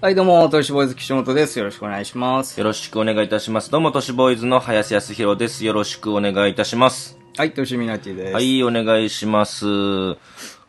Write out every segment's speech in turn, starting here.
はい、どうも、トシボーイズ岸本です。よろしくお願いします。よろしくお願いいたします。どうも、トシボーイズの林康弘です。よろしくお願いいたします。はい、トシみなきです。はい、お願いします。子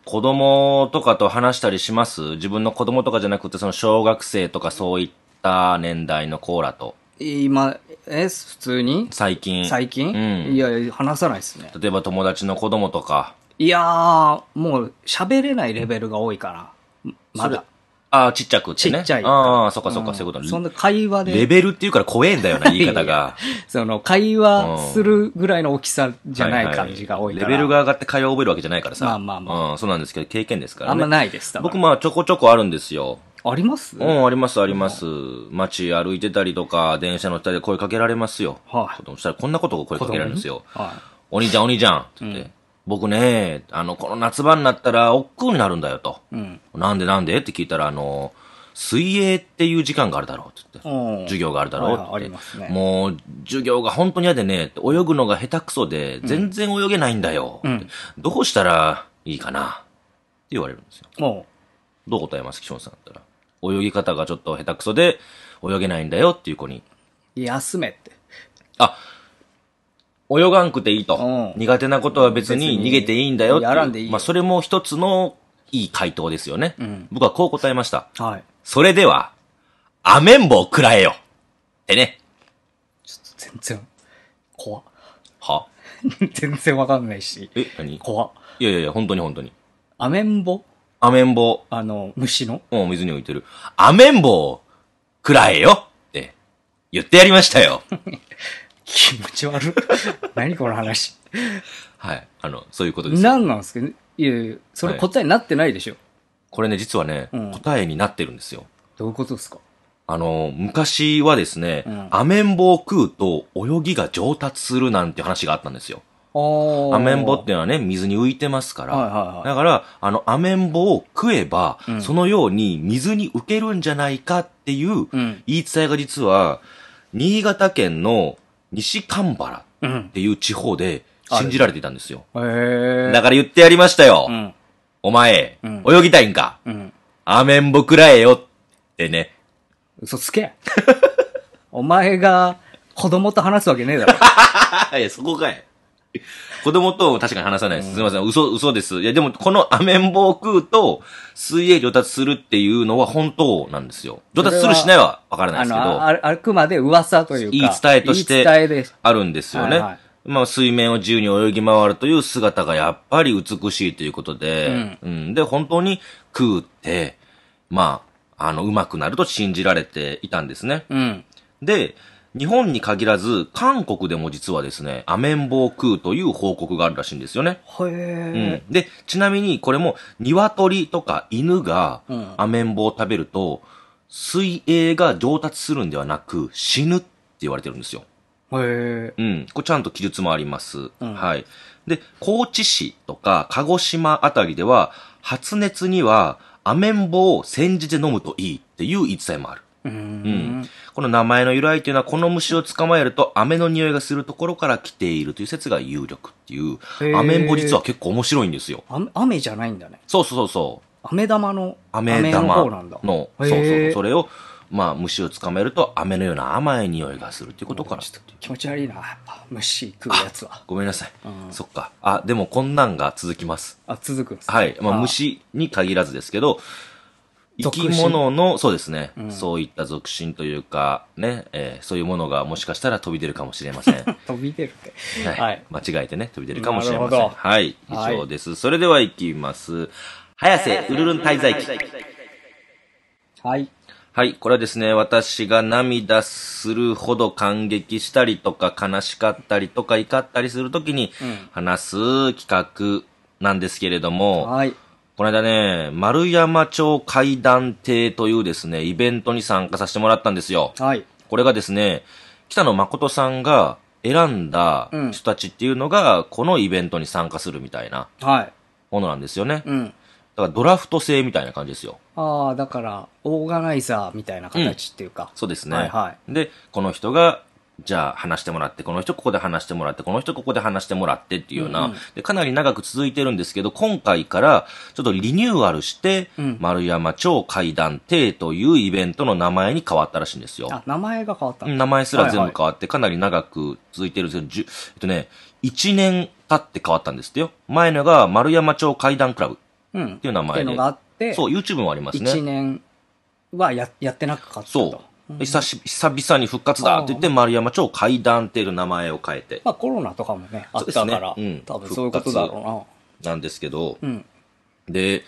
供とかと話したりします自分の子供とかじゃなくて、その小学生とかそういった年代のコーラと。今、え普通に最近。最近、うん、いや、話さないですね。例えば友達の子供とか。いやー、もう喋れないレベルが多いから。まだ。ああ、ちっちゃくってね。ちっちゃい。ああ、そっかそっか、うん、そういうことそんな会話で。レベルっていうから怖えんだよな、言い方が。その、会話するぐらいの大きさじゃない感じが多いから、はいはい、レベルが上がって会話を覚えるわけじゃないからさ。まあまあまあ。うん、そうなんですけど、経験ですからね。あんまないです、僕まあ、ちょこちょこあるんですよ。ありますうん、あります、あります。街歩いてたりとか、電車乗ったりで声かけられますよ。はい、あ、そしたら、こんなことを声かけられるんですよ。はい、あ、お兄ちゃん、お兄ちゃんって言って。うん僕ね、あの、この夏場になったら、億劫になるんだよと。うん、なんでなんでって聞いたら、あの、水泳っていう時間があるだろうって言って、授業があるだろうってあります、ね、もう、授業が本当に嫌でね、泳ぐのが下手くそで、全然泳げないんだよ、うん、どうしたらいいかなって言われるんですよ。どう答えます岸本さんだったら。泳ぎ方がちょっと下手くそで、泳げないんだよっていう子に。休めって。あ、泳がんくていいと。うん苦手なことは別に逃げていいんだよってやらんでいいまあ、それも一つのいい回答ですよね。うん僕はこう答えました。はい。それでは、アメンボを喰らえよってね。全然、怖っ。は 全然わかんないし、え、何い怖っ。やいやいや、本当に本当に。アメンボアメンボ、あの、虫のもう水に浮いてる。アメンボを喰らえよって言ってやりましたよ。気持ち悪い。何この話。はい。あの、そういうことです。何なんですかねいえ、それ答えになってないでしょ。はい、これね、実はね、うん、答えになってるんですよ。どういうことですかあの、昔はですね、うん、アメンボを食うと泳ぎが上達するなんて話があったんですよ。アメンボっていうのはね、水に浮いてますから。はいはいはい、だから、あの、アメンボを食えば、うん、そのように水に浮けるんじゃないかっていう言い伝えが実は、新潟県の西神原っていう地方で信じられていたんですよ。へーだから言ってやりましたよ。うんお前、ん泳ぎたいんか、うん。アメンボくらえよってね。嘘つけ。お前が子供と話すわけねえだろ。いや、そこかい。子供と確かに話さないです。すみません。嘘、嘘です。いや、でも、このアメンボを食うと、水泳上達するっていうのは本当なんですよ。上達するしないはわからないですけど。あああくまで噂というか。言い伝えとして、あるんですよね。はいはい、まあ、水面を自由に泳ぎ回るという姿がやっぱり美しいということで、うん、うん、で、本当に食うって、まあ、あの、うまくなると信じられていたんですね。うん、で、日本に限らず、韓国でも実はですね、アメンボを食うという報告があるらしいんですよね。へぇ、うん。で、ちなみにこれも、鶏とか犬がアメンボを食べると、水泳が上達するんではなく、死ぬって言われてるんですよ。へえ。うん。これちゃんと記述もあります。うん、はい。で、高知市とか鹿児島あたりでは、発熱にはアメンボを煎じて飲むといいっていう言い伝えもある。うん、この名前の由来というのは、この虫を捕まえると飴の匂いがするところから来ているという説が有力っていう、アメンボ実は結構面白いんですよ。雨じゃないんだね。そうそうそう。飴玉の、飴玉のそうそう、それを、まあ、虫を捕まえると飴のような甘い匂いがするということから。気持ち悪いな、やっぱ虫食うやつは。ごめんなさい、うん、そっか。あ、でもこんなんが続きます。あ、続くんです、はい。まあ、虫に限らずですけど、生き物の、そうですね、うん、そういった属心というか、ね、えー、そういうものがもしかしたら飛び出るかもしれません。飛び出るって、はい。はい。間違えてね、飛び出るかもしれません。はい。以上です。はい、それではいきます。早瀬うるるん滞在期。はい。はい。これはですね、私が涙するほど感激したりとか、悲しかったりとか、怒ったりするときに話す企画なんですけれども、うん、はい。この間ね、丸山町会談亭というですね、イベントに参加させてもらったんですよ。はい。これがですね、北野誠さんが選んだ人たちっていうのが、このイベントに参加するみたいなものなんですよね。うん。だからドラフト制みたいな感じですよ。ああ、だから、オーガナイザーみたいな形っていうか。うん、そうですね。はいはい。で、この人がじゃあ話してもらって、この人ここで話してもらって、この人ここで話してもらってっていうような、うんうん、でかなり長く続いてるんですけど、今回からちょっとリニューアルして、うん、丸山町会談亭というイベントの名前に変わったらしいんですよ。あ、名前が変わった名前すら全部変わって、かなり長く続いてるんですけど、えっとね、1年経って変わったんですってよ。前のが丸山町会談クラブっていう名前で。うん、っていうのがあって、そう、YouTube もありますね。1年はややってなかったと。そう。久し久々に復活だって言って、丸山町階段っていう名前を変えて。まあコロナとかもね、あったから、ねうん、多分そういうことだろうな。なんですけど、うん、で、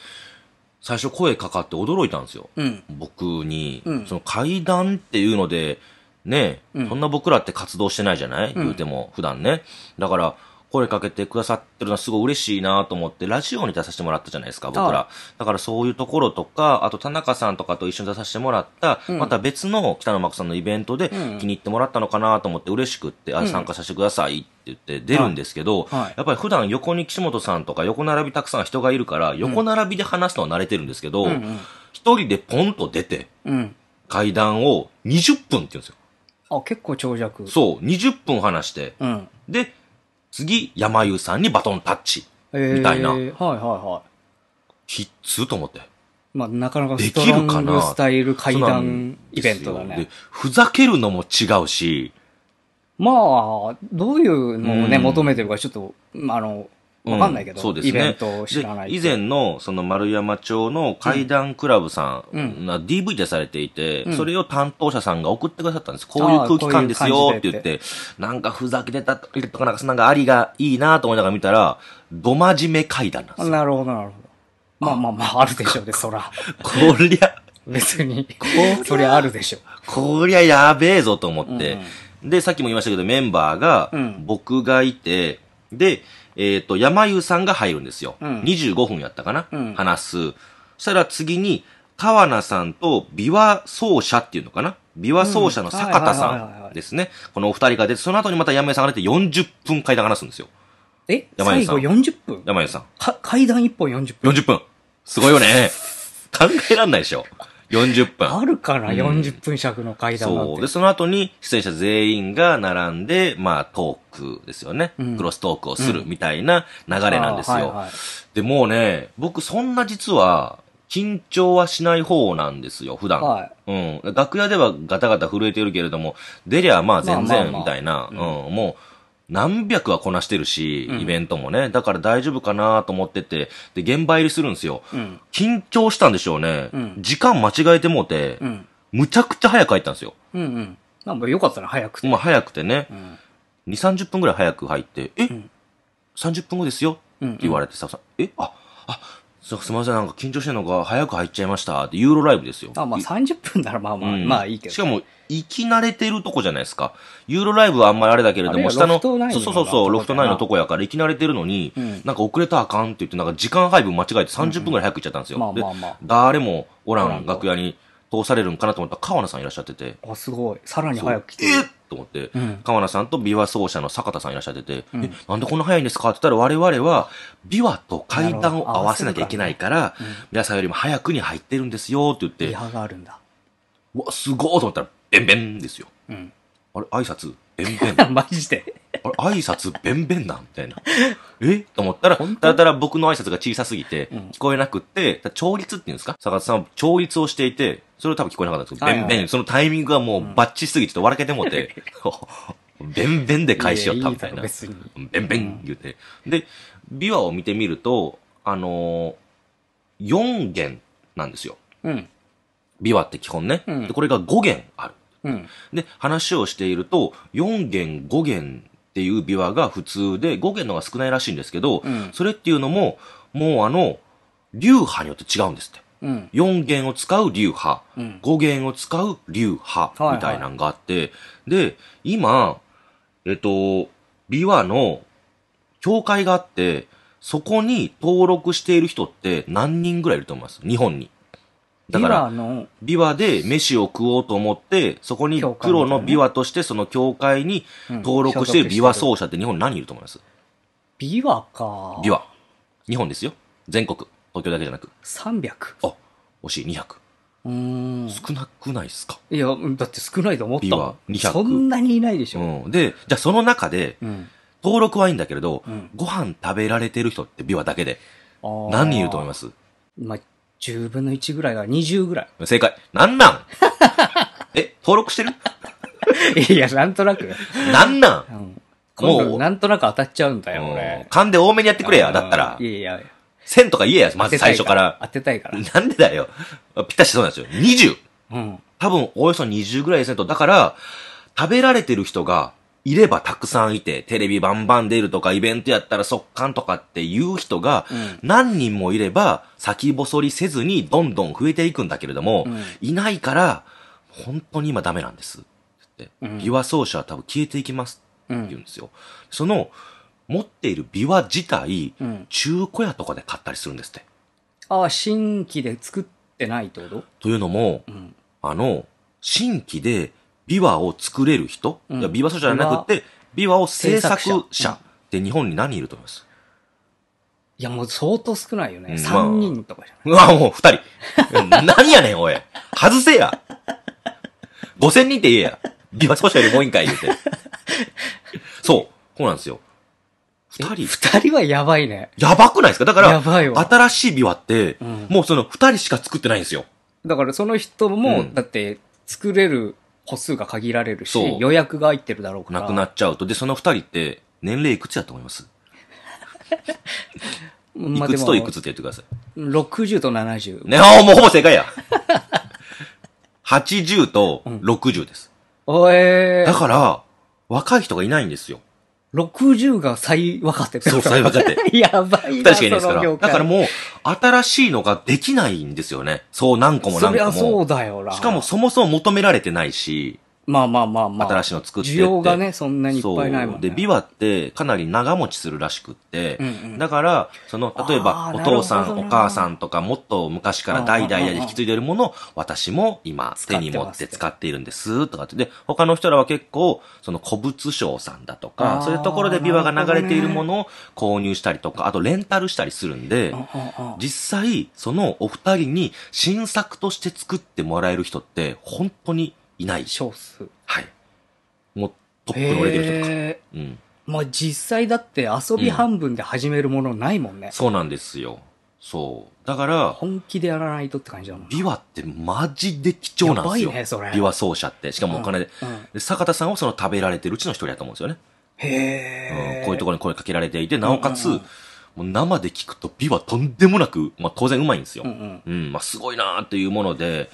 最初声かかって驚いたんですよ。うん、僕に、その階段っていうので、ね、そんな僕らって活動してないじゃない、言うても、普段ね。だから、声かけてくださってるのはすごい嬉しいなと思って、ラジオに出させてもらったじゃないですか、僕ら。だからそういうところとか、あと田中さんとかと一緒に出させてもらった、うんまた別の北野真子さんのイベントで気に入ってもらったのかなと思って嬉しくって、あ、参加させてくださいって言って出るんですけど、はいはい、やっぱり普段横に岸本さんとか横並びたくさん人がいるから、横並びで話すのは慣れてるんですけど、うんうん、一人でポンと出て、うん、階段を20分って言うんですよ。あ、結構長尺。そう、20分話して、うん、で、次、山優さんにバトンタッチ。みたいな。えー、はいはいはい。必須と思って。まあ、なかなかできるかなスタイル階段イベントだね。でふざけるのも違うし。まあ、どういうのをね、うん、求めてるかちょっと、あの、わかんないけど、うん、そうですね、イベントを知らない以前の、その丸山町の階段クラブさんが DV でされていて、うん、それを担当者さんが送ってくださったんです。こういう空気感ですよって言って、ってなんかふざけてたとか、なんか、んありがいいなと思いながら見たら、ど真面目階段なんですなるほど、なるほど。まあまあまあ、あるでしょうね、そら。こりゃ。別に。こそりゃあるでしょ。う。こりゃやべえぞと思って。うん、で、さっきも言いましたけど、メンバーが、僕がいて、で、えっ、ー、と、山湯さんが入るんですよ。うん、25分やったかな、うん、話す。そしたら次に、川名さんと琵琶奏者っていうのかな琵琶奏者の坂田さんですね。このお二人が出て、その後にまた山湯さんが出て40分階段話すんですよ。え山湯さん。最後40分山湯さん。か、階段1本40分。40分。すごいよね。考えらんないでしょ。40分。あるから、うん、40分尺の階段なんてそう。で、その後に出演者全員が並んで、まあ、トークですよね。うん、クロストークをするみたいな流れなんですよ。うんはいはい、で、もうね、僕そんな実は、緊張はしない方なんですよ、普段。はい、うん。楽屋ではガタガタ震えてるけれども、出りゃまあ全然、みたいな。うん、もう、何百はこなしてるし、イベントもね。だから大丈夫かなと思ってて、で、現場入りするんですよ。緊張したんでしょうね。時間間違えてもうて、むちゃくちゃ早く入ったんですよ。うんうん。んかよかったな、早くて。まあ、早くてね。うん、2、30分ぐらい早く入って、え、うん、?30 分後ですよって言われてさ、うんうん、えあ、あ、すみません、なんか緊張してるのか、早く入っちゃいましたって、ユーロライブですよ。あ、まあ30分ならまあまあ、うん、まあいいけど。しかも、行き慣れてるとこじゃないですか。ユーロライブはあんまりあれだけれども、下の、そうそうそう、ロフト内のとこやから、行き慣れてるのに、うん、なんか遅れたらあかんって言って、なんか時間配分間違えて30分ぐらい早く行っちゃったんですよ。うんうん、まあまあまあ。誰もおらん楽屋に通されるんかなと思ったら、川名さんいらっしゃってて。あ、すごい。さらに早く来て。えと思って、うん、川名さんと琵琶奏者の坂田さんいらっしゃってて、うん、なんでこんな早いんですかって言ったら、我々は琵琶と階段を合わせなきゃいけないから、皆さんよりも早くに入ってるんですよって言って。があるんだ。うわ、すごいと思ったら、べんべんですよ。うん、あれ、挨拶べんべん。マジで。あれ、挨拶べんべんなみたいな。えと思ったら、ただただ僕の挨拶が小さすぎて、聞こえなくって、調律っていうんですか坂田さんは調律をしていて、それは多分聞こえなかったんですけど、べんべん、そのタイミングがもうバッチすぎて、ちょっと笑けてもて、べんべんで返しよったみたいな。べんべん言うて。で、琵琶を見てみると、あの4弦なんですよ。うん。琵琶って基本ね。うん、で、これが5弦ある。うん、で、話をしていると、4弦、5弦っていう琵琶が普通で、5弦のが少ないらしいんですけど、うん、それっていうのも、もうあの、流派によって違うんですって。うん4弦を使う流派、うん5弦を使う流派みたいなのがあって、で、今、えっと、琵琶の協会があって、そこに登録している人って何人ぐらいいると思います日本に。だから、琵琶で飯を食おうと思って、そこに黒の琵琶としてその協会に登録している琵琶奏者って日本に何人いると思います琵琶か。琵琶。日本ですよ。全国。東京だけじゃなく。300。あ、惜しい、200。うん。少なくないですかいや、だって少ないと思ったは200。そんなにいないでしょ。うん。で、じゃあその中で、うん、登録はいいんだけれど、うん、ご飯食べられてる人って琵琶だけで、何人いると思いますまあ、10分の1ぐらいが20ぐらい。正解。なんなん え、登録してる いや、なんとなく。なんなん、うん、もう、なんとなく当たっちゃうんだよ、俺。勘で多めにやってくれや、だったら。いやいや。千とか言えや、まず最初から。当てたいから。なんでだよ。ぴったしそうなんですよ。二十。うん。多分、およそ二十ぐらいですねと。だから、食べられてる人がいればたくさんいて、テレビバンバン出るとか、イベントやったら速乾とかっていう人が、何人もいれば、先細りせずにどんどん増えていくんだけれども、うん、いないから、本当に今ダメなんです。って。うん、ビワ奏者は多分消えていきます。って言うんですよ。うん、その、持っている琵琶自体、うん、中古屋とかで買ったりするんですって。ああ、新規で作ってないってことというのも、うん、あの、新規で琵琶を作れる人、うん、琵琶奏者じゃなくて、琵琶を制作者って日本に何人いると思いますいや、もう相当少ないよね。うん、まあ、3人とかじゃん。うわ、もう2人。何やねん、おい。外せや。5000人って言えや。琵琶奏者より多いんかい、言うて。そう。こうなんですよ。二人二人はやばいね。やばくないですかだから、新しいビワって、うんもうその二人しか作ってないんですよ。だからその人も、うんだって、作れる歩数が限られるし、予約が入ってるだろうから。なくなっちゃうと。で、その二人って、年齢いくつやと思います いくつといくつって言ってください。60と70。ね、あもうほぼ正解や。80 と60です。おえーだから、若い人がいないんですよ。60が最若手そう、最若手。やばいな、確かにですから。だからもう、新しいのができないんですよね。そう、何個も何個も。そそうだよな。しかもそもそも求められてないし。まあまあまあまあ。新しいの作ってって。需要がね、そんなにいっぱいないもんね。で、ビワってかなり長持ちするらしくって、うんうん、だから、その、例えば、お父さん、お母さんとか、もっと昔から代々で引き継いでるものを、私も今、手に持って使っているんです、とかって。で、他の人らは結構、その古物商さんだとか、そういうところでビワが流れているものを購入したりとか、あとレンタルしたりするんで、実際、そのお二人に新作として作ってもらえる人って、本当にいない。少数。はい。もうトップのレベルとか。うん。まあ実際だって遊び半分で始めるものないもんね。そうなんですよ。そう。だから、本気でやらないとって感じだもん。琵琶ってマジで貴重なんですよ。やばいねそれ琵琶奏者って。しかもお金で。うんうん坂田さんはその食べられてるうちの一人だと思うんですよね。へえ、うんこういうところに声かけられていて、なおかつ、うんうんもう生で聞くと美はとんでもなく、まあ当然うまいんですよ。うんうんうん、まあすごいなーっていうもので、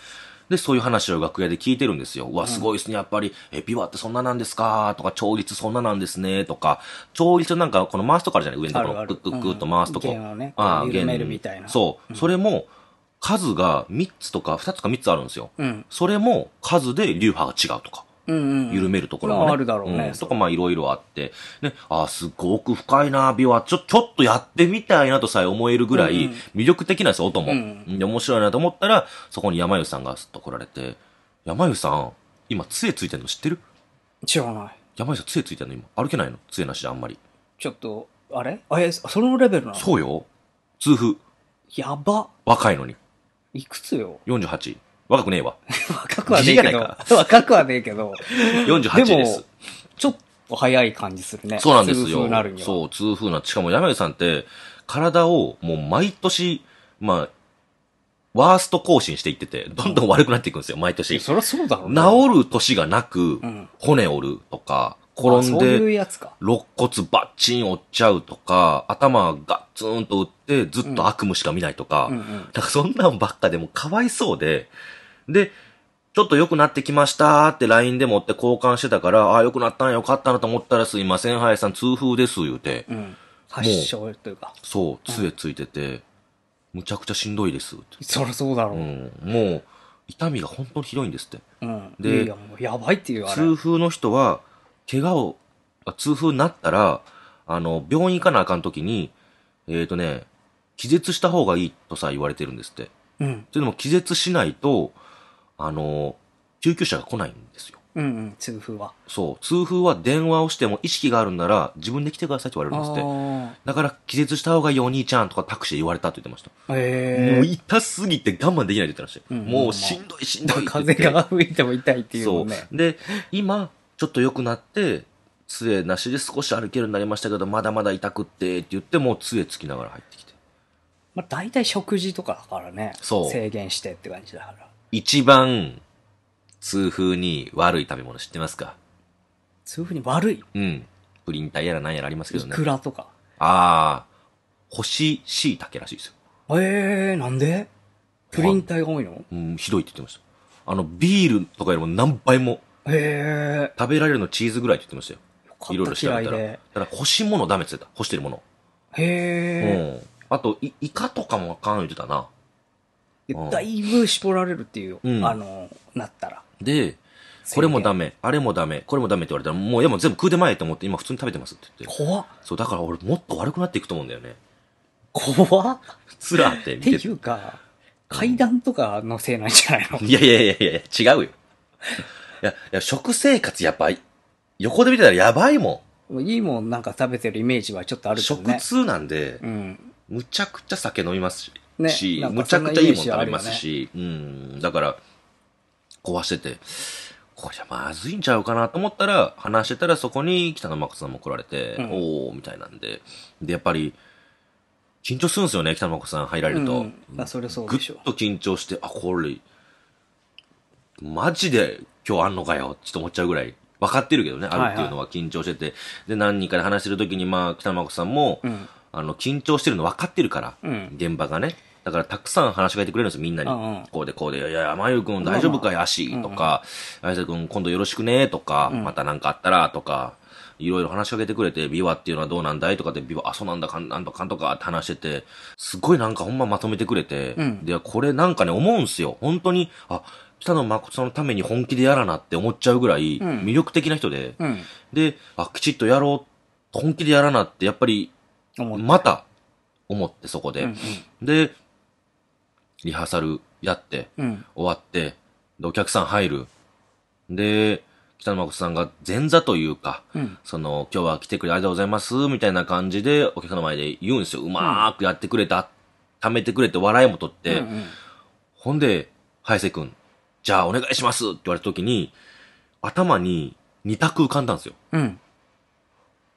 で、そういう話を楽屋で聞いてるんですよ。うわ、すごいですね。やっぱり、え、ビワってそんななんですかとか、調律そんななんですねとか、調律なんかこの回すとこあるじゃない上のところ、クックッと回すとこ。うんね、ああ、弦。みたいな。そう。それも、数が3つとか2つか3つあるんですよ。うん、それも数で流派が違うとか。緩めるところが、ね、あるだろうね。とか、まあいろいろあって、ね、あ、すごく深いな、美は、ちょ、ちょっとやってみたいなとさえ思えるぐらい、魅力的なんですよ、音も。で、面白いなと思ったら、そこに山湯さんがすっと来られて、山湯さん、今、杖ついてんの知ってる知らない。山湯さん、杖ついてんの今。歩けないの杖なしであんまり。ちょっと、あれあれ、そのレベルなのそうよ。痛風。やば。若いのに。いくつよ ?48。若くねえわ。若くはねえけど。若くはねえけど。48です。でちょっと早い感じするね。そうなんですよ。痛風なるには。そう、痛風な。しかも山口さんって、体をもう毎年、まあ、ワースト更新していってて、どんどん悪くなっていくんですよ、毎年。そりゃそうだろう、ね、治る年がなく、骨折るとか、転んで、肋骨バッチン折っちゃうとか、頭ガッツンと打ってずっと悪夢しか見ないとか、うんうんうん、かそんなんばっかでもかわいそうで、で、ちょっと良くなってきましたーって LINE でもって交換してたから、ああ、良くなったんよかったなと思ったらすいません、林さん、痛風です、言うて。うん。発症というか。そう、杖ついてて、むちゃくちゃしんどいです。そりゃそうだろう。うん。もう、痛みが本当にひどいんですって。うん。で、いや、もうやばいっていう痛風の人は、怪我を、痛風になったら、あの、病院行かなあかんときに、えっ、ー、とね、気絶した方がいいとさ、言われてるんですって。うん。というのも気絶しないと、あの、救急車が来ないんですよ。うんうん、痛風は。そう。痛風は電話をしても意識があるんなら自分で来てくださいって言われるんですって。だから気絶した方がいいお兄ちゃんとかタクシーで言われたって言ってました。えー、もう痛すぎて我慢できないって言ってました、うんうん、もうしんどいしんどい風が吹いても痛いっていう、ね、そう。で、今、ちょっと良くなって、杖なしで少し歩けるようになりましたけど、まだまだ痛くってって言ってもう杖つきながら入ってきて。まあ大体食事とかだからね。そう。制限してって感じだから。一番痛風に悪い食べ物知ってますか痛風に悪いうん。プリン体やらなんやらありますけどね。クラとか。ああ、干し椎茸らしいですよ。えー、なんでプリン体が多いのうん、ひどいって言ってました。あの、ビールとかよりも何倍もえ食べられるのチーズぐらいって言ってましたよ。いろいろ調べたら。ただ。干し物ダメって言ってた。干してるもの。へえ、うん。あと、いイカとかもあかん言ってたな。だいぶ絞られるっていう、うん、あの、なったら。で、これもダメ、あれもダメ、これもダメって言われたら、もうでも全部食うでまえと思って今普通に食べてますって言って。怖っ。そう、だから俺もっと悪くなっていくと思うんだよね。怖っ。つらってて。っていうか、階段とかのせいなんじゃないの、うん、いやいやいやいや、違うよ。いや、いや食生活やっぱ、横で見てたらやばいもん。いいもんなんか食べてるイメージはちょっとあるけどね。食通なんで、うん、むちゃくちゃ酒飲みますし。し、むちゃくちゃいいもん食べますし、ね、うん、だから、壊してて、これじゃまずいんちゃうかなと思ったら、話してたらそこに北野誠さんも来られて、うん、おー、みたいなんで。で、やっぱり、緊張するんですよね、北野誠さん入られると。うん、あ、それそうでしょ。ぐっと緊張して、あ、これ、マジで今日あんのかよ、ちょっと思っちゃうぐらい。分かってるけどね、あるっていうのは緊張してて。はいはい、で、何人かで話してる時に、まあ、北野誠さんも、うんあの、緊張してるの分かってるから、うん、現場がね。だからたくさん話しかけてくれるんですよ、みんなに。うんうん、こうでこうで、いやいや、まゆくん大丈夫か、よ、足。とか、あいさくん今度よろしくね、とか、うん、また何かあったら、とか、いろいろ話しかけてくれて、ビワっていうのはどうなんだいとかで、ビワ、あ、そうなんだ、かん、なんとかんとかって話してて、すごいなんかほんままとめてくれて、うん、で、これなんかね、思うんすよ。本当に、あ、北野誠さんのために本気でやらなって思っちゃうぐらい、魅力的な人で、うん、で、あ、きちっとやろう、本気でやらなって、やっぱり、また思ってそこで、うんうん、で、リハーサルやって、うん、終わって、で、お客さん入る。で、北野誠さんが前座というか、うん、その、今日は来てくれありがとうございます、みたいな感じで、お客さんの前で言うんですよ。うまーくやってくれた、貯めてくれて、笑いも取って、うんうん、ほんで、ハ瀬セ君、じゃあお願いしますって言われた時に、頭に2択浮かんだんですよ。うん。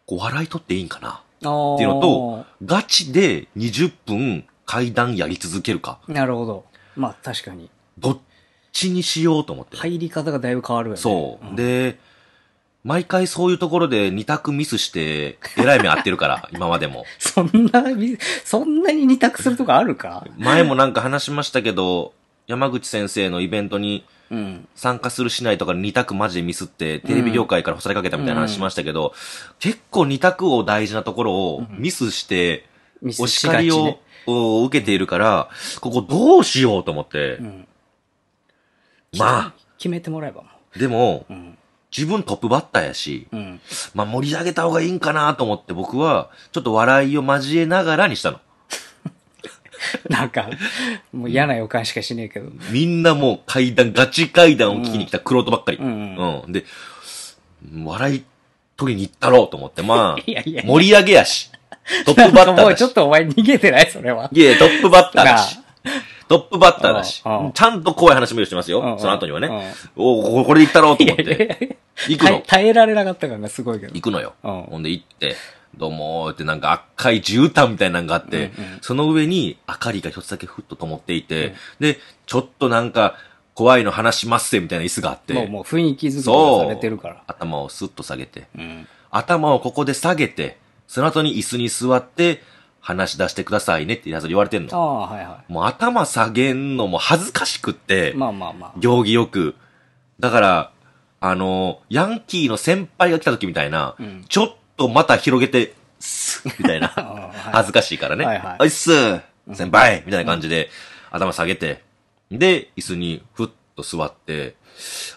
こう笑い取っていいんかなっていうのと、ガチで20分階段やり続けるか。なるほど。まあ確かに。どっちにしようと思って。入り方がだいぶ変わるよね。そう。うん、で、毎回そういうところで2択ミスして、えらい目合ってるから、今までも。そんな、そんなに2択するとこあるか前もなんか話しましたけど、山口先生のイベントに、参加するしないとか2択マジでミスって、テレビ業界から干されかけたみたいな話しましたけど、うん、結構2択を大事なところをミスして、お叱りを、受けているから、ここどうしようと思って、うん、まあ。決めてもらえばでも、うん、自分トップバッターやし、うん、まあ盛り上げた方がいいんかなと思って僕は、ちょっと笑いを交えながらにしたの。なんか、もう嫌な予感しかしねえけど。みんなもう階段、ガチ階段を聞きに来た黒人ばっかり。うん。うん、で、笑い取りに行ったろうと思って、まあ、いやいや盛り上げやし。トップバッターだし。もうちょっとお前逃げてないそれは。いやトップバッターだし。トップバッターだし。ちゃんと怖い話もしてますよ。その後にはね。おこれで行ったろうと思って。行くの。耐えられなかった感がすごいけど。行くのよ。ほんで行って。どうもーってなんか赤い絨毯みたいなのがあって、うんうん、その上に明かりが一つだけふっと灯っていて、うん、で、ちょっとなんか、怖いの話しますせみたいな椅子があって。もうもう雰囲気づりされてるから。頭をスッと下げて、うん、頭をここで下げて、その後に椅子に座って、話し出してくださいねってやつ言われてんの。ああ、はいはい。もう頭下げんのも恥ずかしくって。まあまあまあ。行儀よく。だから、あの、ヤンキーの先輩が来た時みたいな、うん、ちょっとまた広げて、すみたいな。恥ずかしいからね。はいはい。おいっす先輩みたいな感じで、頭下げて、で、椅子にふっと座って、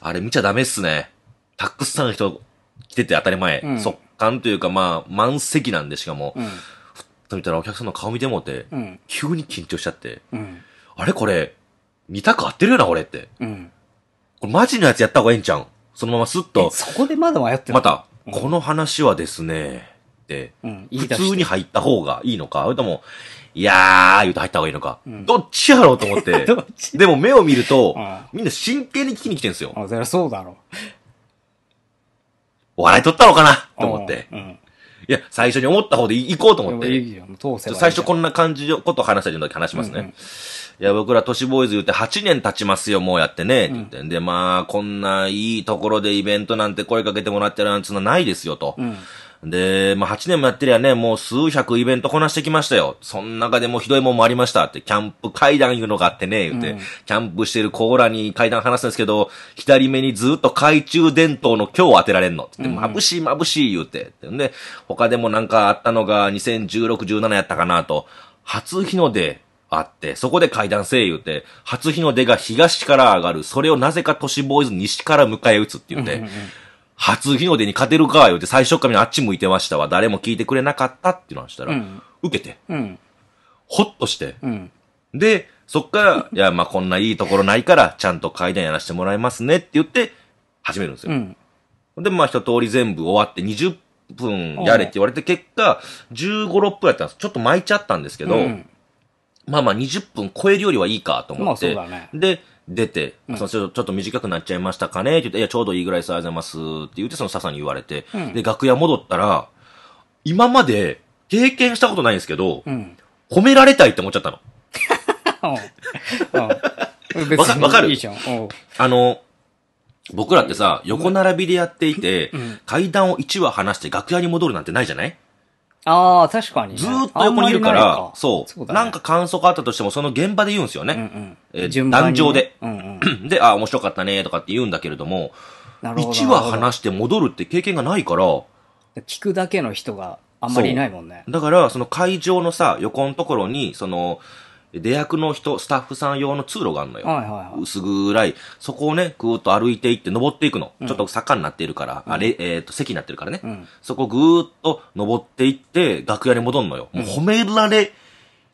あれ見ちゃダメっすね。たくさんの人来てて当たり前。うん、速感というか、まあ、満席なんで、しかも。うん、ふっと見たらお客さんの顔見てもって、うん、急に緊張しちゃって。あれこれ、見たく合ってるよな、俺って。これマジのやつやった方がええんちゃうんそのまますっと。そこでまだ迷ってるまた、この話はですね、って、うん、普通に入った方がいいのか、それとも、いやー、言うて入った方がいいのか、うん、どっちやろうと思って、でも目を見ると、みんな真剣に聞きに来てんすよ。あ、そりゃそうだろ。お笑い取ったのかなと思って。いや、最初に思った方で行こうと思って。いいい最初こんな感じのことを話した時話しますね。うんうんいや、僕ら都市ボーイズ言って8年経ちますよ、もうやってね。ってで、まあ、こんないいところでイベントなんて声かけてもらってるなんていうのはないですよ、と。で、まあ、8年もやってりゃね、もう数百イベントこなしてきましたよ。その中でもひどいもんもありましたって、キャンプ階段いうのがあってね、言って、うん、キャンプしてるコーラに階段話すんですけど、左目にずっと懐中電灯の今日当てられんの。って、眩しい眩しい言うて。で、他でもなんかあったのが2016、17やったかなと、初日の出、あって、そこで階段声優って、初日の出が東から上がる、それをなぜか都市ボーイズ西から迎え撃つって言って、初日の出に勝てるか、言うて最初からあっち向いてましたわ。誰も聞いてくれなかったっていうのをしたら、受けて、ほっとして、で、そっから、いや、まあこんないいところないから、ちゃんと階段やらせてもらいますねって言って、始めるんですよ。で、まあ一通り全部終わって20分やれって言われて、結果、15、6分やったんです。ちょっと巻いちゃったんですけど、うんまあまあ20分超えるよりはいいかと思って。まあそうだね。で、出て、うん、そのちょっと短くなっちゃいましたかねって言って、いや、ちょうどいいぐらいさ、す、ありがとうございますって言って、その笹に言われて、うん、で、楽屋戻ったら、今まで経験したことないんですけど、うん、褒められたいって思っちゃったの。わかかるいいあの、僕らってさ、横並びでやっていて、階段を1話離して楽屋に戻るなんてないじゃないああ、確かに、ね、ずーっと横にいるから、かそう、ね、なんか感想があったとしても、その現場で言うんですよね。うんうん、えー、壇上で。うんうん、で、あ面白かったね、とかって言うんだけれども、一1話話して戻るって経験がないから、聞くだけの人があんまりいないもんね。だから、その会場のさ、横のところに、その、出役の人、スタッフさん用の通路があるのよ。はいはいはい、薄暗い。そこをね、ぐーっと歩いていって登っていくの。うん、ちょっと坂になっているから、うん、あれ、えっ、と、席になってるからね。うん、そこぐーっと登っていって、楽屋に戻んのよ。もう褒められ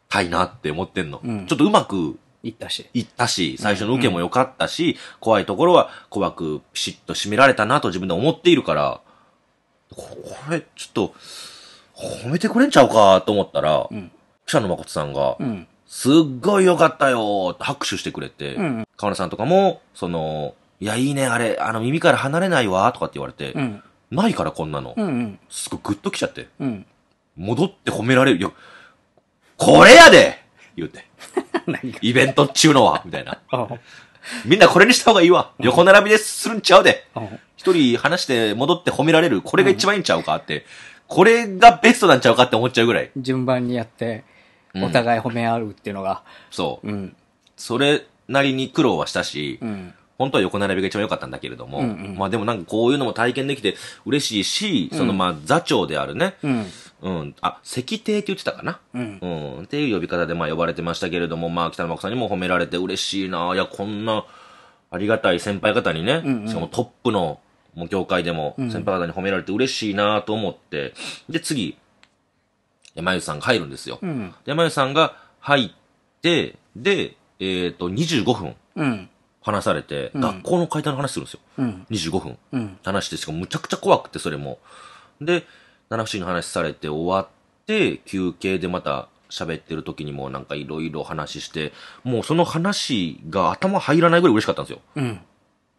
たいなって思ってんの。ちょっとうまく行ったし。行ったし、最初の受けも良かったし、うんうん、怖いところは怖くピシッと締められたなと自分で思っているから、これ、ちょっと、褒めてくれんちゃうかと思ったら、うん、記者の誠さんが、うん、すっごい良かったよって拍手してくれて、うん、河野さんとかも、その、いや、いいね、あれ、あの、耳から離れないわ、とかって言われて、うん、ないからこんなの。うんうん、すごいグッと来ちゃって、うん、戻って褒められる。いや、これやで言うて。イベントっちゅうのは、みたいな。みんなこれにした方がいいわ。横並びでするんちゃうで。一人話して戻って褒められる。これが一番いいんちゃうかって。これがベストなんちゃうかって思っちゃうぐらい。順番にやって。お互い褒め合うっていうのが。そう。うん。それなりに苦労はしたし、うん、本当は横並びが一番良かったんだけれども、うんうん、まあでもなんかこういうのも体験できて嬉しいし、うん、そのまあ座長であるね、うん、うん、あ、石庭って言ってたかな、うん、うん、っていう呼び方でまあ呼ばれてましたけれども、まあ北野真子さんにも褒められて嬉しいな、いやこんなありがたい先輩方にね、うんうん、しかもトップのもう業界でも先輩方に褒められて嬉しいなと思って、で次、山吉さんが入るんですよ。うん、山吉さんが入って、で、えっ、ー、と、25分。うん話されて、うん、学校の解体の話するんですよ。うん、25分、うん。話して、しかもむちゃくちゃ怖くて、それも。で、七不思議の話されて終わって、休憩でまた喋ってる時にもなんかいろいろ話して、もうその話が頭入らないぐらい嬉しかったんですよ。うん。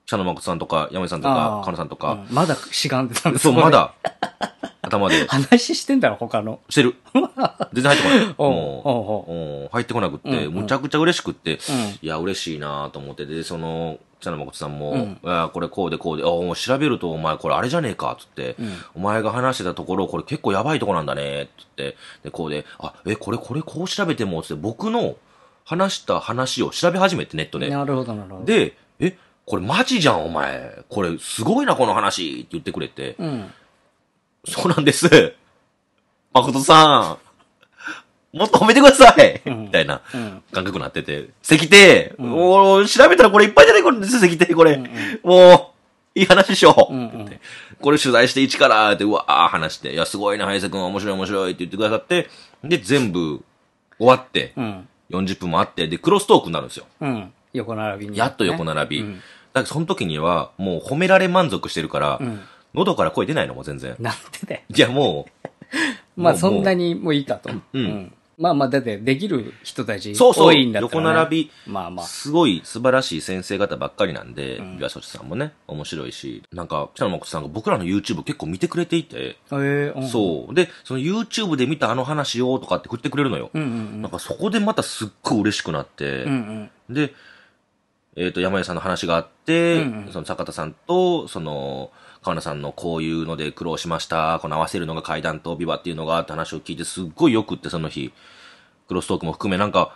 北野誠さんとか、山井さんとか、カナさんとか。まだしがんでたんですよ。そう、まだ。頭で。話してんだろ、他の。してる。全然入ってこない。もう、うん、入ってこなくって、むちゃくちゃ嬉しくって、いや、嬉しいなと思って、で、その、北野誠さんも、うん、あこれこうでこうで、あもう調べるとお前これあれじゃねえか、つって、うん、お前が話してたところ、これ結構やばいとこなんだね、つって、で、こうで、あ、え、これこれこう調べても、つって、僕の話した話を調べ始めて、ネットで。なるほど、なるほど。で、え、これマジじゃん、お前。これすごいな、この話って言ってくれて、うん、そうなんです。誠さん、もっと褒めてください、うん、みたいな感覚になってて。石庭、うん、調べたらこれいっぱいじゃないんです石庭これ。うんうん、もう、いい話しよう、うんうん、これ取材して一からって、うわー話して、いや、すごいな、林くん、面白い面白いって言ってくださって、で、全部終わって、うん、40分もあって、で、クロストークになるんですよ。うん、横並びに、ね、やっと横並び。うん、だからその時には、もう褒められ満足してるから、うん喉から声出ないのも全然。なんでだよ。いや、もう。まあ、そんなにもういいかと。うん。まあまあ、だってできる人たち多いんだったら、ね、そうそう、横並び、まあまあ、すごい素晴らしい先生方ばっかりなんで、うん、岩所さんもね、面白いし、なんか、北野誠さんが僕らの YouTube 結構見てくれていて、えー、うん、そう。で、その YouTube で見たあの話をとかって振ってくれるのよ。うんうんうん、なんかそこでまたすっごい嬉しくなって、うんうん、で、えっ、ー、と、山家さんの話があって、うんうん、その坂田さんと、その、河野さんのこういうので苦労しました、この合わせるのが階段とビバっていうのがって話を聞いて、すっごいよくって、その日。クロストークも含め、なんか、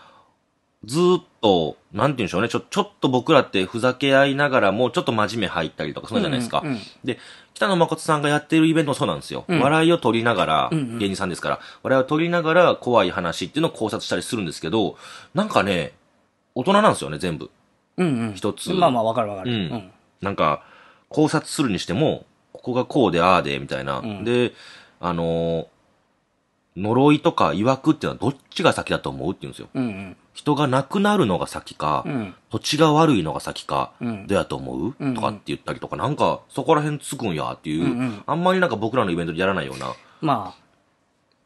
ずっと、なんて言うんでしょうね、ちょ、ちょっと僕らってふざけ合いながらも、ちょっと真面目入ったりとか、そうじゃないですか。うんうんで、北野誠さんがやってるイベントもそうなんですよ。うん、笑いを取りながら、芸人さんですから、笑いを取りながら怖い話っていうのを考察したりするんですけど、なんかね、大人なんですよね、全部。うんうん。一つ。まあまあ、わかるわかる。うん、なんか、考察するにしても、ここがこうでああで、みたいな。うん、で、あのー、呪いとか曰くっていうのはどっちが先だと思うって言うんですよ。うんうん、人が亡くなるのが先か、うん、土地が悪いのが先か、どうやと思う、うん、とかって言ったりとか、なんかそこら辺つくんやっていう、うんうん、あんまりなんか僕らのイベントでやらないような。まあ、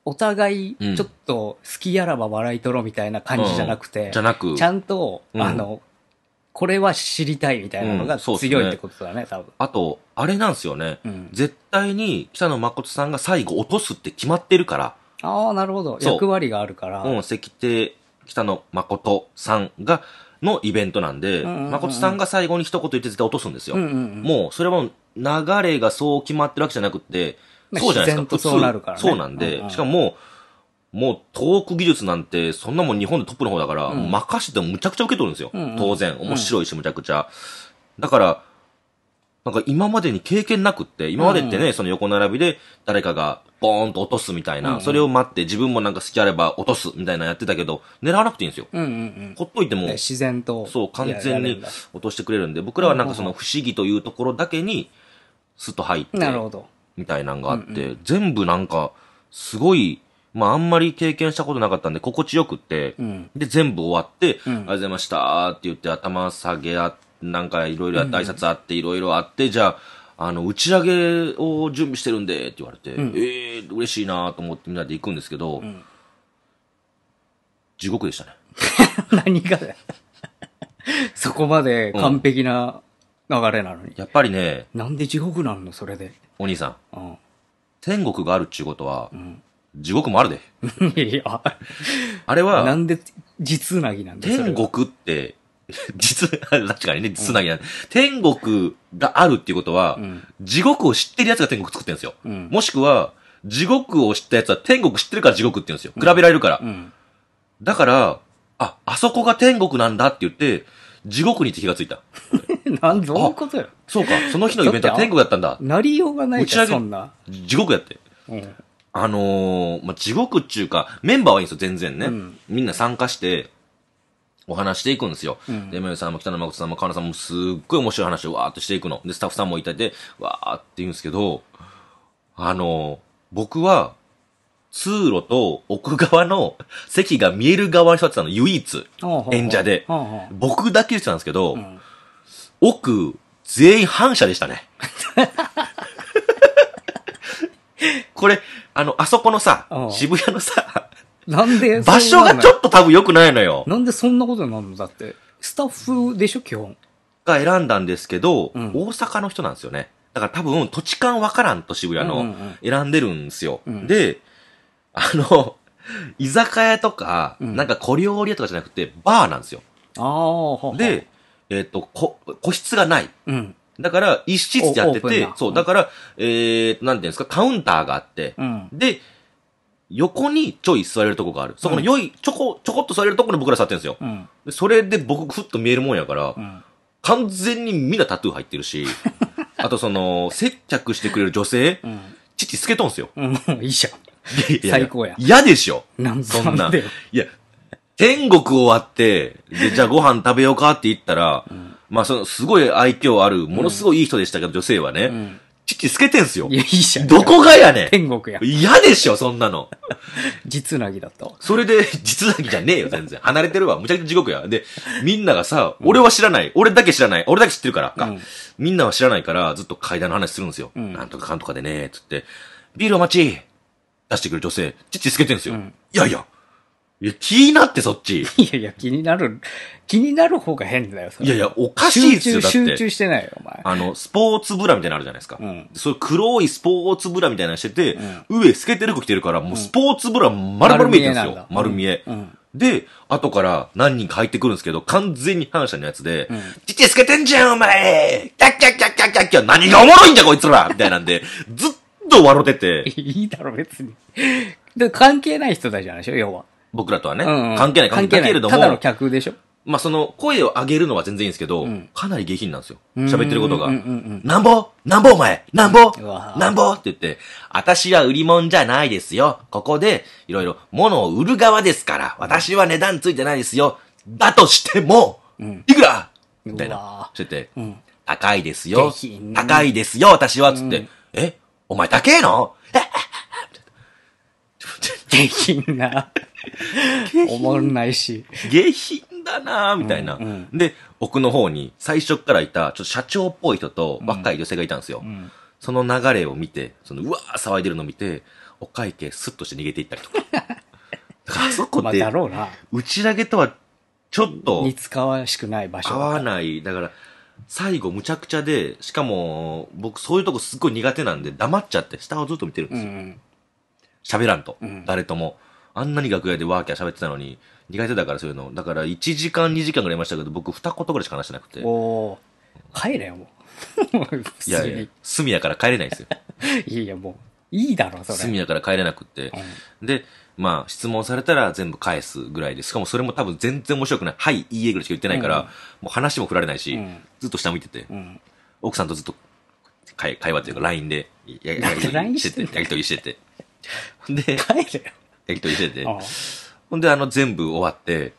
お互いちょっと好きやらば笑いとろみたいな感じじゃなくて、じゃなく、ちゃんと、あの、これは知りたいみたいなのが強いってことだね、うん、ね多分。あと、あれなんですよね。うん、絶対に北野誠さんが最後落とすって決まってるから。ああ、なるほど。役割があるから。うん、石帝北野誠さんが、のイベントなんで、うんうんうん、誠さんが最後に一言言って絶対落とすんですよ。うんうんうん、もう、それも流れがそう決まってるわけじゃなくて、まあ、そうじゃないですか。そうなるから、ね、そうなんで、うんうん、しかもももうトーク技術なんて、そんなもん日本でトップの方だから、うん、任せてもむちゃくちゃ受け取るんですよ。うんうん、当然。面白いし、むちゃくちゃ。だから、なんか今までに経験なくって、今までってね、うん、その横並びで誰かがボーンと落とすみたいな、うんうん、それを待って自分もなんか好きあれば落とすみたいなやってたけど、狙わなくていいんですよ。うんうんうん、ほっといても、ね、自然と。そう、完全に落としてくれるんで、僕らはなんかその不思議というところだけに、スッと入って、みたいなんがあって、うんうん、全部なんか、すごいまああんまり経験したことなかったんで、心地よくって、うん、で、全部終わって、うん、ありがとうございましたって言って頭下げあ、なんかいろいろあ挨拶あって、いろいろあって、じゃあ、あの、打ち上げを準備してるんで、って言われて、うん、ええー、嬉しいなと思ってみんなで行くんですけど、地獄でしたね。何が そこまで完璧な流れなのに。やっぱりね。なんで地獄なのそれで。お兄さん。うん。天国があるっちゅうことは、うん、地獄もあるで。いや、あれは、なんで、実つなぎなんだ天国って、実、確かにね、つなぎなん、うん、天国があるっていうことは、うん、地獄を知ってる奴が天国作ってるんですよ。うん、もしくは、地獄を知った奴は天国知ってるから地獄って言うんですよ。比べられるから。だから、あ、あそこが天国なんだって言って、地獄にって気がついた。なんどういうことよ。そうか、その日のイベントは天国だったんだ。なりようがないでゃそんな。地獄やって。うんあのー、まあ、地獄っていうか、メンバーはいいんですよ、全然ね。うん、みんな参加して、お話していくんですよ。うん、で、めぐさんも北野誠さんもカ野さんもすっごい面白い話をわーっとしていくの。で、スタッフさんもいたりて、わーって言うんですけど、あのー、僕は、通路と奥側の 席が見える側に座ってたの、唯一。演者で。僕だけでしたんですけど、うん、奥、全員反射でしたね。これ、あの、あそこのさ、渋谷のさ、なんで場所がちょっと多分良くないのよ。なんでそんなことになるのだって。スタッフでしょ、基本。が選んだんですけど、うん大阪の人なんですよね。だから多分土地勘わからんと渋谷の、選んでるんですよ。うんで、あの、居酒屋とか、うんなんか小料理屋とかじゃなくて、バーなんですよ。ああ、で、えっ、と、こ、個室がない。うん。だから、一室でやってて、そう、だから、えー、なんていうんですか、カウンターがあって、うん、で、横にちょい座れるとこがある。そこの良い、ちょこ、ちょこっと座れるとこに僕ら座ってるんですよ。うん、それで僕、ふっと見えるもんやから、うん、完全にみんなタトゥー入ってるし、あとその、接客してくれる女性、うん、父透けとんすよ。うん、いいじゃん。最高や。嫌でしょ。なんそんな。いや、天国終わって、で、じゃあご飯食べようかって言ったら、うんまあ、その、すごい愛嬌ある、ものすごいいい人でしたけど、女性はね。うん父透けてんすよ。いや、いいじゃん。どこがやねん。天国や。嫌でしょ、そんなの。実なぎだったそれで、実なぎじゃねえよ、全然。離れてるわ。むちゃくちゃ地獄や。で、みんながさ、俺は知らない。俺だけ知らない。俺だけ知ってるからか、うん、みんなは知らないから、ずっと階段の話するんですよ。うん、なんとかかんとかでね、つって。ビールお待ち出してくる女性、父透けてんすよ。いやいや。いや、気になってそっち。いやいや、気になる、気になる方が変だよ、それいやいや、おかしいっすよ、だって。集中してないよ、お前。あの、スポーツブラみたいなのあるじゃないですか。うん。そういう黒いスポーツブラみたいなのしてて、うん、上透けてる子着てるから、もうスポーツブラ丸々見えてるんですよ。丸見え。うん、うんで、後から何人か入ってくるんですけど、完全に反射のやつで、ち、う、ち、ん、透けてんじゃん、お前キャッキャッキャッキャッキャッキャ何がおもろいんだ、こいつらみたいなんで、ずっと笑ってて。いいだろ、別に。で、関係ない人たちなんでしょ、要は。僕らとはね、うんうん関係ない関係ないだけれどもただの客でしょまあその声を上げるのは全然いいんですけど、うんかなり下品なんですよ。喋ってることがうん。うんうんなんぼなんぼお前なんぼなんぼって言って、私は売り物じゃないですよ。ここで、いろいろ、物を売る側ですから、私は値段ついてないですよ。だとしても、いくらみたいなしてて、うん高いですよ下品。高いですよ、私は。つって、えお前高えのえ下品な。おもんないし。下品だなみたいな、うんうん、で、奥の方に最初からいた、ちょっと社長っぽい人と若い女性がいたんですよ。うん、その流れを見て、その、うわー騒いでるのを見て、お会計スッとして逃げていったりとか。だからあそこって、打ち上げとはちょっと、似つかわしくない場所。合わない。だから、最後むちゃくちゃで、しかも、僕そういうとこすっごい苦手なんで、黙っちゃって、下をずっと見てるんですよ。喋、うん、らんと、誰とも。あんなに楽屋でワーキャー喋ってたのに、苦手だからそういうの。だから1時間2時間ぐらいいましたけど、僕2言ぐらいしか話してなくて。お帰れよ、もう。いやいや、隅やから帰れないですよ。いやもう、いいだろ、それ。隅やから帰れなくて。うん、で、まあ、質問されたら全部返すぐらいで、しかもそれも多分全然面白くない。はい、いいえぐらいしか言ってないから、うん、もう話も振られないし、うん、ずっと下向いてて、奥さんとずっと会会話ていうか LINE でや、やり取りしてて、やり取りしてて。で、帰れよ。やりとりしてて。ほんで、あの、全部終わって、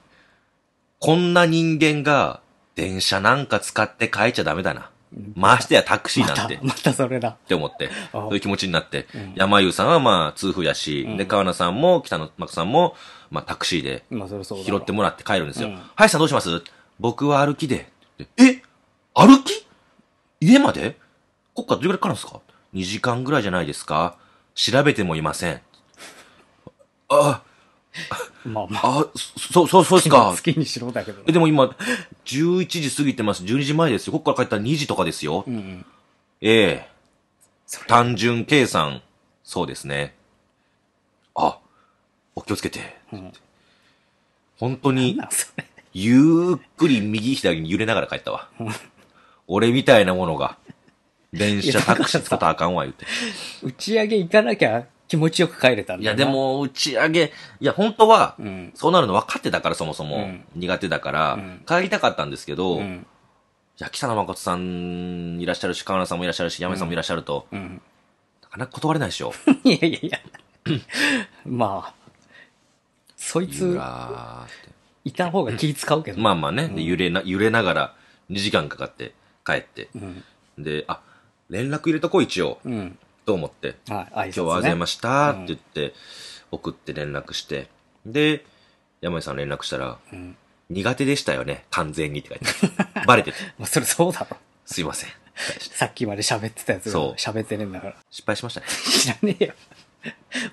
こんな人間が電車なんか使って帰っちゃダメだな。ましてやタクシーなんて。また、またそれだ。って思って。そういう気持ちになって。うん、山優さんはまあ、通風やし、うん、で、川名さんも、北野真さんも、まあ、タクシーで、拾ってもらって帰るんですよ。うん、さんどうします僕は歩きで。え歩き家までこっからどれくらいかかるんですか ?2 時間ぐらいじゃないですか調べてもいません。あまあまあ。あ、そう、そう、そうですか。好きにしろだけど。え、でも今、11時過ぎてます。12時前ですよ。ここから帰ったら2時とかですよ。うん、ええ単純計算、そうですね。あ、お気をつけて。うん、本当に、ゆっくり右左に揺れながら帰ったわ。俺みたいなものが、電車、タクシー使ったらあかんわ、言うて。打ち上げ行かなきゃ気持ちよく帰れたんだいや、で、も、打ち上げ、いや、本当は、そうなるの分かってたから、そもそも。苦手だから、帰りたかったんですけど、いや、北野誠さんいらっしゃるし、河原さんもいらっしゃるし、山根さんもいらっしゃると、なかなか断れないでしょ。いやいやいや。まあ、そいつ、らっいた方が気使うけど。まあまあね、揺れな、揺れながら2時間かかって帰って。で、あ、連絡入れとこう一応。と思って、はい、ね、今日はあざいましたって言って、送って連絡して、うん、で、山井さん連絡したら、うん、苦手でしたよね、完全にって書いてバレてて。まあそれそうだろ。すいません。さっきまで喋ってたやつそ喋ってねえんだから。失敗しましたね。知らねえよ。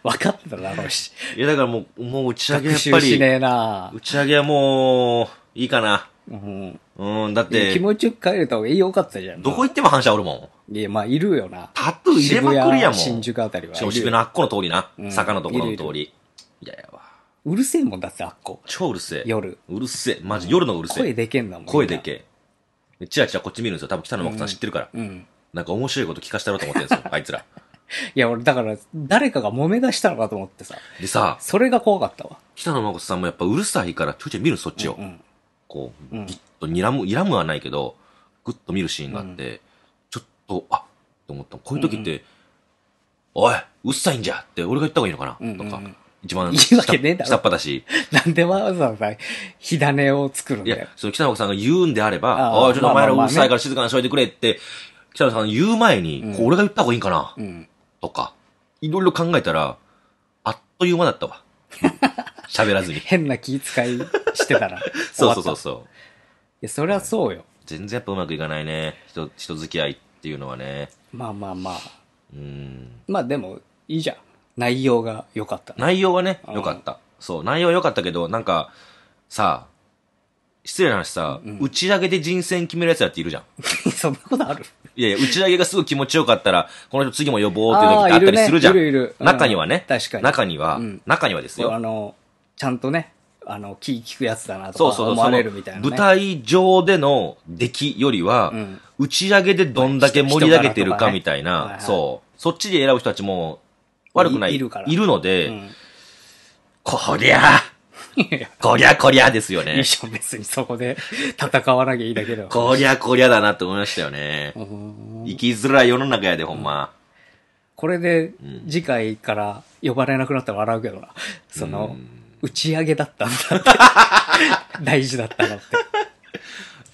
分かっただろうし。いや、だからもう、もう打ち上げやっぱり。しねえな打ち上げはもう、いいかな。うん。うん、だって。気持ちよく帰れた方がいいよかったじゃん。どこ行っても反射おるもん。いや、まあ、いるよな。タトゥー入れまくりやもん新宿あたりは新宿のあっこの通りな。うん坂のところの通り。いややわ。うるせえもんだって、あっこ。超うるせえ。夜。うるせえ。マジ、夜のうるせえ。声でけんだもん。声でけえ。チラチラこっち見るんですよ。多分北野誠さん知ってるから。な。うん。なんか面白いこと聞かせたろうと思ってるんですよ。あいつら。いや、俺、だから、誰かが揉め出したのかと思ってさ。でさ、それが怖かったわ。北野誠さんもやっぱうるさいからちょいちょい見るんですそっちを。うんこう、ぎっと睨む、睨むはないけど、ぐっと見るシーンがあって、ちょっと、あっって思った。こういう時って、おい、うっさいんじゃって俺が言った方がいいのかな、うんとか、一番いいわけねえだろ下っ端だし、なんでわざわざ火種を作るんいやその北野さんが言うんであれば、ああちょっとお前らうっるさいから静かにしといてくれって、北野さんが言う前に、俺が言った方がいいかな、うん。とか、いろいろ考えたら、あっという間だったわ。喋らずに。変な気遣いしてたら。そ うそうそうそう。いや、そりゃそうよ。全然やっぱうまくいかないね。人、人付き合いっていうのはね。まあまあまあ。うん。まあでも、いいじゃん。内容が良かった、内容はね、良かった。そう、内容良かったけど、なんか、さあ、失礼な話さ、打ち上げで人選決めるやつだっているじゃん。そんなことあるいやいや、打ち上げがすぐ気持ちよかったら、この人次も呼ぼうっていう時ってあったりするじゃん。いる、いる、中にはね。確かに。中には、中にはですよ。あの、ちゃんとね、あの、気聞くやつだなとか思われるみたいな、ね、舞台上での出来よりは、うん、打ち上げでどんだけ盛り上げてるかみたいな、ねはいはい、そう。そっちで選ぶ人たちも悪くない。いるいるので、うん、こりゃこりゃこりゃですよね。いい別にそこで 戦わなきゃいいだけだこりゃこりゃだなって思いましたよね。生きづらい世の中やで、ほんま。これで、次回から呼ばれなくなったら笑うけどな。その、打ち上げだったんだって。大事だったなって。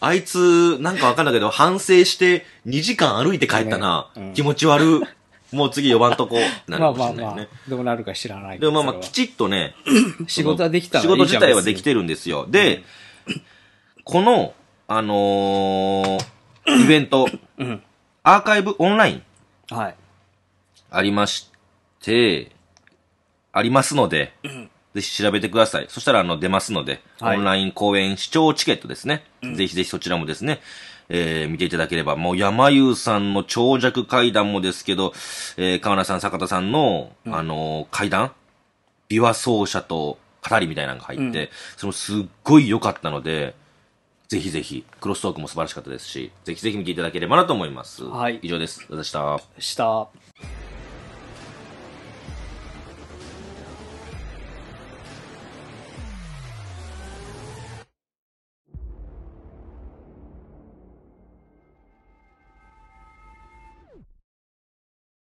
あいつ、なんかわかんないけど、反省して2時間歩いて帰ったな。ねうん、気持ち悪。もう次呼ばんとこ。なるかもしれない、ね、まあまあまあ。どうなるか知らないけど。でもまあまあ、きちっとね。仕事はできた仕事自体はできてるんですよ。で、うん、この、あのー、イベント、うん、アーカイブオンライン。はい。ありまして、ありますので、ぜひ調べてください。そしたら、あの、出ますので、はい、オンライン公演視聴チケットですね。うん、ぜひぜひそちらもですね、えー、見ていただければ、もう山優さんの長尺階段もですけど、えー、河名さん、坂田さんの、うん、あのー、階段、琵琶奏者と語りみたいなのが入って、うん、そのすっごい良かったので、ぜひぜひ、クロストークも素晴らしかったですし、ぜひぜひ見ていただければなと思います。はい。以上です。でした。でした。